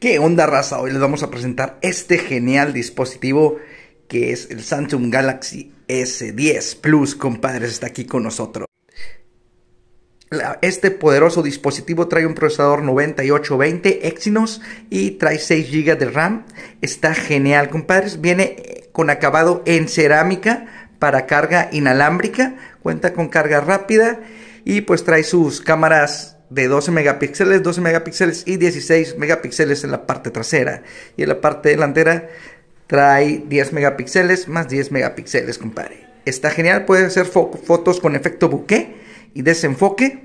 ¿Qué onda raza? Hoy les vamos a presentar este genial dispositivo que es el Samsung Galaxy S10 Plus, compadres, está aquí con nosotros. Este poderoso dispositivo trae un procesador 9820 Exynos y trae 6 GB de RAM. Está genial, compadres. Viene eh, con acabado en cerámica para carga inalámbrica. Cuenta con carga rápida y pues trae sus cámaras de 12 megapíxeles, 12 megapíxeles y 16 megapíxeles en la parte trasera. Y en la parte delantera trae 10 megapíxeles más 10 megapíxeles, compadre. Está genial, puede hacer fotos con efecto bokeh y desenfoque.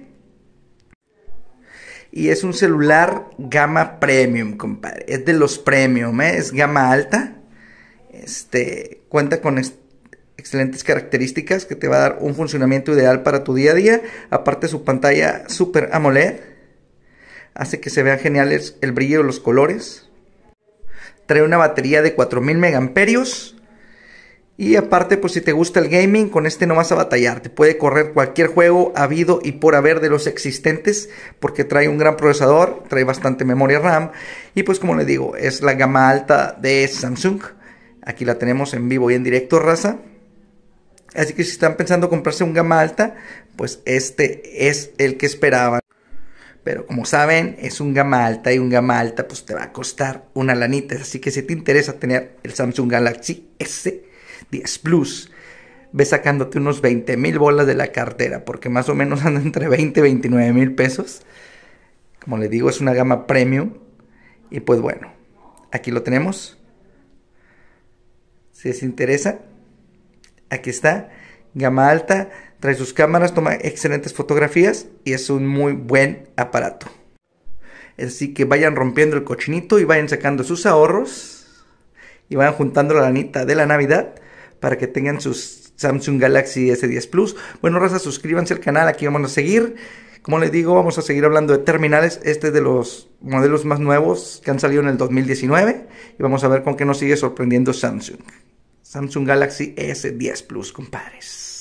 Y es un celular gama premium, compadre. Es de los premium, ¿eh? es gama alta. Este, cuenta con, este excelentes características que te va a dar un funcionamiento ideal para tu día a día. Aparte su pantalla Super AMOLED hace que se vean geniales el brillo, los colores. Trae una batería de 4000 mAh. Y aparte, pues si te gusta el gaming, con este no vas a batallar. Te puede correr cualquier juego habido y por haber de los existentes, porque trae un gran procesador, trae bastante memoria RAM. Y pues como le digo, es la gama alta de Samsung. Aquí la tenemos en vivo y en directo, raza. Así que si están pensando comprarse un gama alta, pues este es el que esperaban. Pero como saben, es un gama alta y un gama alta pues te va a costar una lanita. Así que si te interesa tener el Samsung Galaxy S10 Plus, ve sacándote unos 20 mil bolas de la cartera, porque más o menos anda entre 20 y 29 mil pesos. Como les digo, es una gama premium. Y pues bueno, aquí lo tenemos. Si les interesa, Aquí está, gama alta, trae sus cámaras, toma excelentes fotografías y es un muy buen aparato. Así que vayan rompiendo el cochinito y vayan sacando sus ahorros y vayan juntando la lanita de la Navidad para que tengan sus Samsung Galaxy S10 Plus. Bueno, raza, suscríbanse al canal, aquí vamos a seguir. Como les digo, vamos a seguir hablando de terminales. Este es de los modelos más nuevos que han salido en el 2019 y vamos a ver con qué nos sigue sorprendiendo Samsung. Samsung Galaxy S10 Plus, compadres.